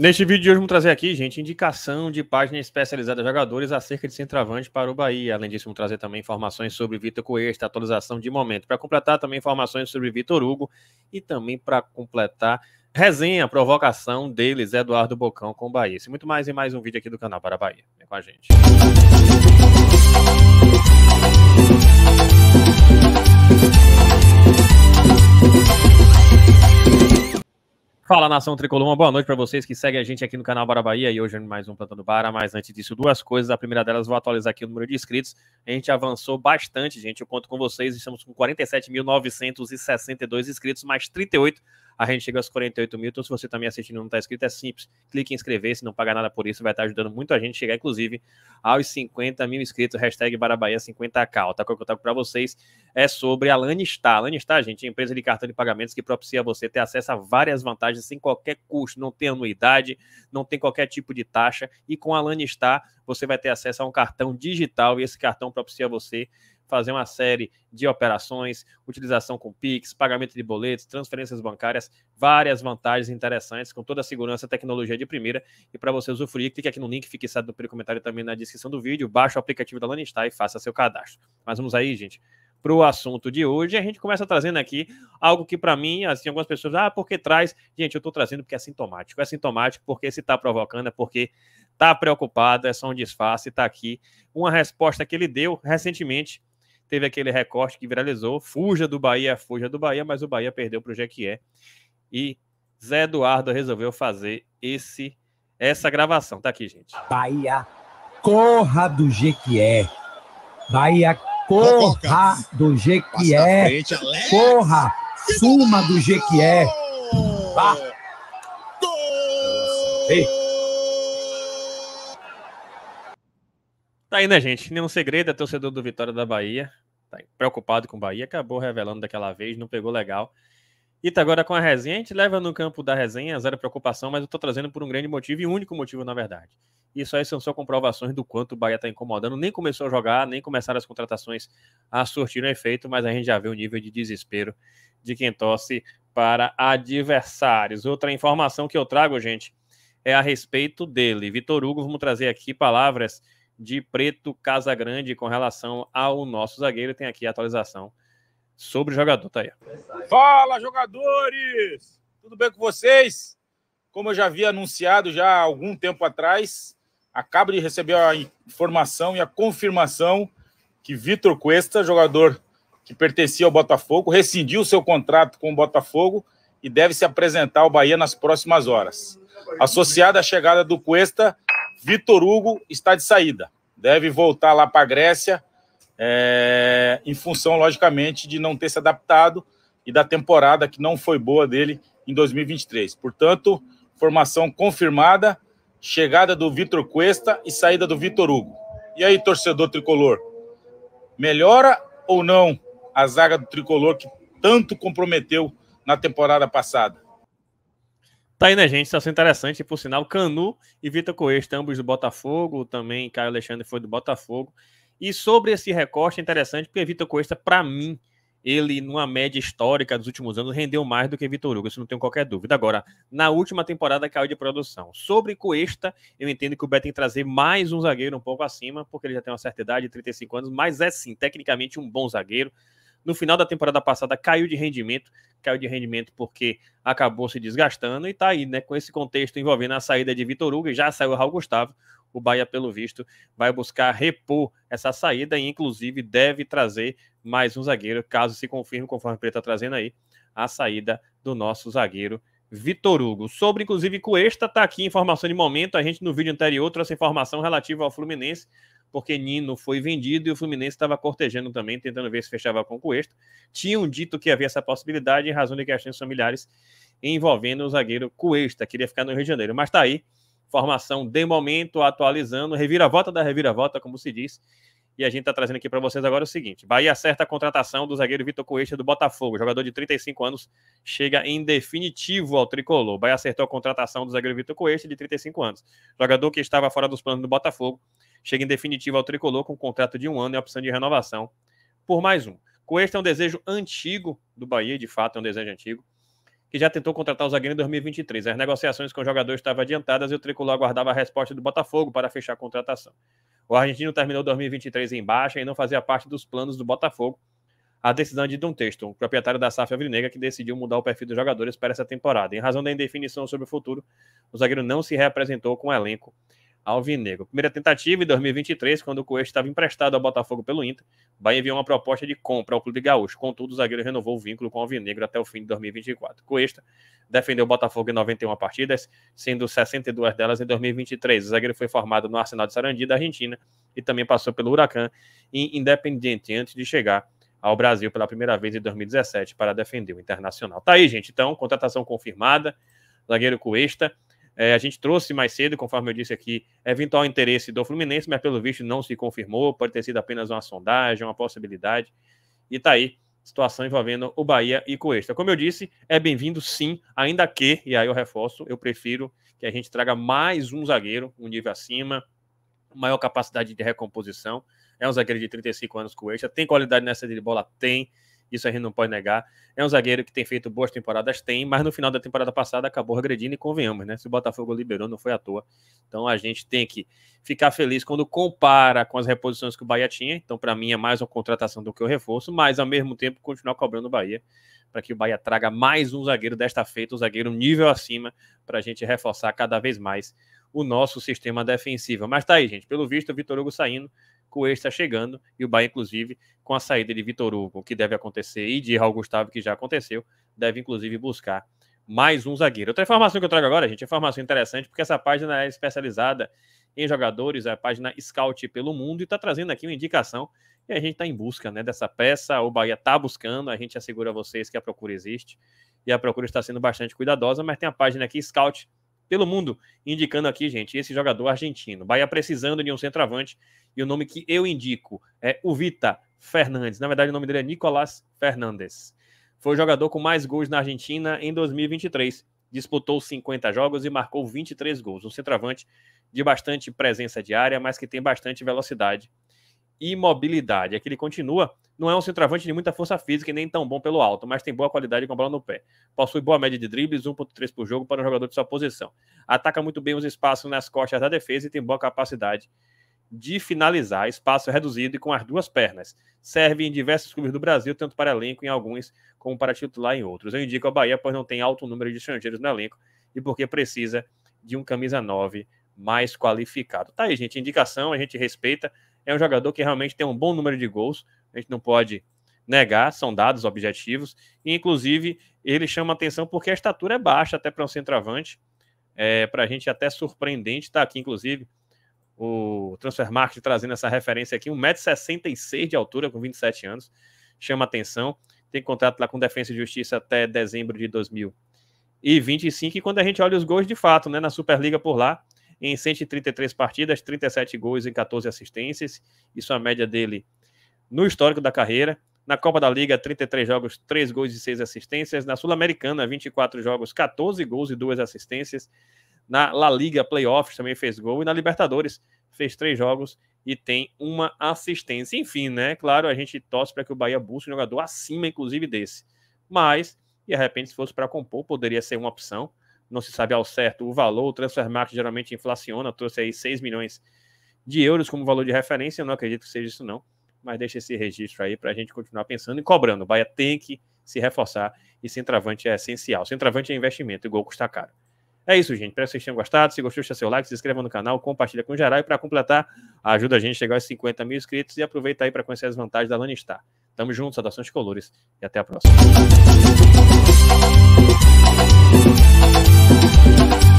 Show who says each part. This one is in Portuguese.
Speaker 1: Neste vídeo de hoje, vamos trazer aqui, gente, indicação de página especializada de jogadores acerca de centroavante para o Bahia. Além disso, vamos trazer também informações sobre Vitor Cuesta, atualização de momento. Para completar, também informações sobre Vitor Hugo e também para completar, resenha, provocação deles, Eduardo Bocão com o Bahia. Isso e muito mais em mais um vídeo aqui do canal para a Bahia. Vem com a gente. Música Fala nação tricolor, uma boa noite para vocês que seguem a gente aqui no canal Bara Bahia e hoje é mais um Plantando Bara. Mas antes disso, duas coisas. A primeira delas, vou atualizar aqui o número de inscritos. A gente avançou bastante, gente. Eu conto com vocês. Estamos com 47.962 inscritos, mais 38 a gente chega aos 48 mil, então se você também tá assistindo e não está inscrito, é simples. Clique em inscrever-se, não pagar nada por isso, vai estar tá ajudando muito a gente chegar, inclusive, aos 50 mil inscritos. Hashtag 50 k tá O taco que eu taco para vocês é sobre a Lanistar. A Lanistar, gente, é empresa de cartão de pagamentos que propicia você ter acesso a várias vantagens sem qualquer custo, não tem anuidade, não tem qualquer tipo de taxa. E com a Lanistar, você vai ter acesso a um cartão digital e esse cartão propicia você fazer uma série de operações, utilização com PIX, pagamento de boletos, transferências bancárias, várias vantagens interessantes, com toda a segurança e tecnologia de primeira. E para você usufruir, clique aqui no link fixado no primeiro comentário também na descrição do vídeo, baixa o aplicativo da Lanistar e faça seu cadastro. Mas vamos aí, gente para o assunto de hoje. A gente começa trazendo aqui algo que, para mim, assim, algumas pessoas, ah, porque traz? Gente, eu estou trazendo porque é sintomático. É sintomático porque se está provocando, é porque está preocupado, é só um disfarce, está aqui. Uma resposta que ele deu recentemente Teve aquele recorte que viralizou, fuja do Bahia, fuja do Bahia, mas o Bahia perdeu para o Jequié. E Zé Eduardo resolveu fazer esse essa gravação. Tá aqui, gente. Bahia, corra do Jequié. Bahia, corra do Jequié. Corra, suma do Jequié. Vá. Ei. Tá aí, né, gente? Nenhum segredo, é torcedor do Vitória da Bahia. Tá preocupado com o Bahia, acabou revelando daquela vez, não pegou legal. E tá agora com a resenha, a gente leva no campo da resenha, zero preocupação, mas eu tô trazendo por um grande motivo e único motivo, na verdade. Isso aí são só comprovações do quanto o Bahia tá incomodando. Nem começou a jogar, nem começaram as contratações a surtir um efeito, mas a gente já vê o nível de desespero de quem torce para adversários. Outra informação que eu trago, gente, é a respeito dele. Vitor Hugo, vamos trazer aqui palavras de Preto casa grande com relação ao nosso zagueiro. Tem aqui a atualização sobre o jogador, tá aí. Fala, jogadores! Tudo bem com vocês? Como eu já havia anunciado já há algum tempo atrás, acabo de receber a informação e a confirmação que Vitor Cuesta, jogador que pertencia ao Botafogo, rescindiu seu contrato com o Botafogo e deve se apresentar ao Bahia nas próximas horas. Associada à chegada do Cuesta, Vitor Hugo está de saída, deve voltar lá para a Grécia, é, em função, logicamente, de não ter se adaptado e da temporada que não foi boa dele em 2023. Portanto, formação confirmada, chegada do Vitor Cuesta e saída do Vitor Hugo. E aí, torcedor tricolor, melhora ou não a zaga do tricolor que tanto comprometeu na temporada passada? Tá aí, né, gente? Está sendo interessante. Por sinal, Canu e Vitor Coesta, ambos do Botafogo. Também Caio Alexandre foi do Botafogo. E sobre esse recorte, é interessante, porque Vitor Coesta, para mim, ele, numa média histórica dos últimos anos, rendeu mais do que Vitor Hugo, isso não tenho qualquer dúvida. Agora, na última temporada caiu de produção. Sobre Coesta, eu entendo que o Beto tem que trazer mais um zagueiro um pouco acima, porque ele já tem uma certa idade, 35 anos, mas é sim, tecnicamente um bom zagueiro no final da temporada passada caiu de rendimento, caiu de rendimento porque acabou se desgastando e está aí, né, com esse contexto envolvendo a saída de Vitor Hugo, e já saiu o Raul Gustavo, o Bahia, pelo visto, vai buscar repor essa saída e, inclusive, deve trazer mais um zagueiro, caso se confirme, conforme o Preto está trazendo aí, a saída do nosso zagueiro Vitor Hugo. Sobre, inclusive, Cuesta, está aqui informação de momento. A gente, no vídeo anterior, trouxe informação relativa ao Fluminense, porque Nino foi vendido e o Fluminense estava cortejando também, tentando ver se fechava com Cuesta. Tinham dito que havia essa possibilidade em razão de questões familiares envolvendo o zagueiro Cuesta. Queria ficar no Rio de Janeiro, mas está aí. Informação de momento, atualizando. Reviravolta da reviravolta, como se diz. E a gente está trazendo aqui para vocês agora o seguinte: Bahia acerta a contratação do zagueiro Vitor Coelho do Botafogo. jogador de 35 anos chega em definitivo ao tricolor. Bahia acertou a contratação do zagueiro Vitor Coelho de 35 anos. jogador que estava fora dos planos do Botafogo chega em definitivo ao tricolor com um contrato de um ano e opção de renovação por mais um. Coelho é um desejo antigo do Bahia, de fato, é um desejo antigo que já tentou contratar o zagueiro em 2023. As negociações com o jogador estavam adiantadas e o Tricolor aguardava a resposta do Botafogo para fechar a contratação. O argentino terminou 2023 em baixa e não fazia parte dos planos do Botafogo. A decisão é de Dom Texton, proprietário da SAF Avinegra, que decidiu mudar o perfil dos jogadores para essa temporada. Em razão da indefinição sobre o futuro, o zagueiro não se reapresentou com o elenco alvinegro. Primeira tentativa em 2023, quando o Coelho estava emprestado ao Botafogo pelo Inter, o Bahia enviou uma proposta de compra ao Clube Gaúcho. Contudo, o zagueiro renovou o vínculo com o alvinegro até o fim de 2024. Coesta defendeu o Botafogo em 91 partidas, sendo 62 delas em 2023. O zagueiro foi formado no Arsenal de Sarandi, da Argentina, e também passou pelo Huracan e Independiente antes de chegar ao Brasil pela primeira vez em 2017 para defender o Internacional. Tá aí, gente. Então, contratação confirmada, zagueiro Cuesta é, a gente trouxe mais cedo, conforme eu disse aqui, eventual interesse do Fluminense, mas pelo visto não se confirmou, pode ter sido apenas uma sondagem, uma possibilidade. E tá aí, situação envolvendo o Bahia e Coesta. Como eu disse, é bem-vindo sim, ainda que, e aí eu reforço, eu prefiro que a gente traga mais um zagueiro, um nível acima, maior capacidade de recomposição. É um zagueiro de 35 anos, Coesta, tem qualidade nessa de bola? Tem isso a gente não pode negar. É um zagueiro que tem feito boas temporadas, tem, mas no final da temporada passada acabou regredindo e convenhamos, né? Se o Botafogo liberou, não foi à toa. Então a gente tem que ficar feliz quando compara com as reposições que o Bahia tinha. Então, para mim, é mais uma contratação do que o um reforço, mas ao mesmo tempo continuar cobrando o Bahia para que o Bahia traga mais um zagueiro desta feita, um zagueiro nível acima, para a gente reforçar cada vez mais o nosso sistema defensivo. Mas tá aí, gente. Pelo visto, o Vitor Hugo saindo Coelho está chegando e o Bahia, inclusive, com a saída de Vitor Hugo, que deve acontecer, e de Raul Gustavo, que já aconteceu, deve, inclusive, buscar mais um zagueiro. Outra informação que eu trago agora, gente, é informação interessante, porque essa página é especializada em jogadores, é a página Scout pelo Mundo, e está trazendo aqui uma indicação e a gente está em busca né, dessa peça. O Bahia está buscando, a gente assegura a vocês que a procura existe e a procura está sendo bastante cuidadosa, mas tem a página aqui, Scout pelo mundo, indicando aqui, gente, esse jogador argentino. Bahia precisando de um centroavante e o nome que eu indico é o Vita Fernandes. Na verdade, o nome dele é Nicolás Fernandes. Foi o jogador com mais gols na Argentina em 2023. Disputou 50 jogos e marcou 23 gols. Um centroavante de bastante presença diária, mas que tem bastante velocidade e mobilidade. Aqui é ele continua, não é um centroavante de muita força física e nem tão bom pelo alto, mas tem boa qualidade com a bola no pé. Possui boa média de dribles, 1.3 por jogo para um jogador de sua posição. Ataca muito bem os espaços nas costas da defesa e tem boa capacidade de finalizar, espaço reduzido e com as duas pernas. Serve em diversos clubes do Brasil, tanto para elenco em alguns, como para titular em outros. Eu indico a Bahia, pois não tem alto número de estrangeiros no elenco e porque precisa de um camisa 9 mais qualificado. Tá aí, gente, indicação, a gente respeita é um jogador que realmente tem um bom número de gols, a gente não pode negar, são dados objetivos, e inclusive ele chama atenção porque a estatura é baixa até para um centroavante, é, para a gente é até surpreendente, está aqui inclusive o Transfer Market trazendo essa referência aqui, 1,66m de altura com 27 anos, chama atenção, tem contrato lá com Defesa e Justiça até dezembro de 2025, e e quando a gente olha os gols de fato, né, na Superliga por lá, em 133 partidas, 37 gols em 14 assistências. Isso é a média dele no histórico da carreira. Na Copa da Liga, 33 jogos, 3 gols e 6 assistências. Na Sul-Americana, 24 jogos, 14 gols e 2 assistências. Na La Liga Playoffs também fez gol. E na Libertadores, fez 3 jogos e tem uma assistência. Enfim, né? Claro, a gente torce para que o Bahia busque um jogador acima, inclusive, desse. Mas, de repente, se fosse para compor, poderia ser uma opção não se sabe ao certo o valor. O Transfermarkt geralmente inflaciona, trouxe aí 6 milhões de euros como valor de referência. Eu não acredito que seja isso, não. Mas deixa esse registro aí para a gente continuar pensando e cobrando. O Bahia tem que se reforçar e centroavante é essencial. Centroavante é investimento e gol custa caro. É isso, gente. Espero que vocês tenham gostado. Se gostou, deixa seu like, se inscreva no canal, compartilha com o geral e para completar, ajuda a gente a chegar aos 50 mil inscritos e aproveita aí para conhecer as vantagens da Lanistar. Tamo junto, saudações colores e até a próxima. Thank you.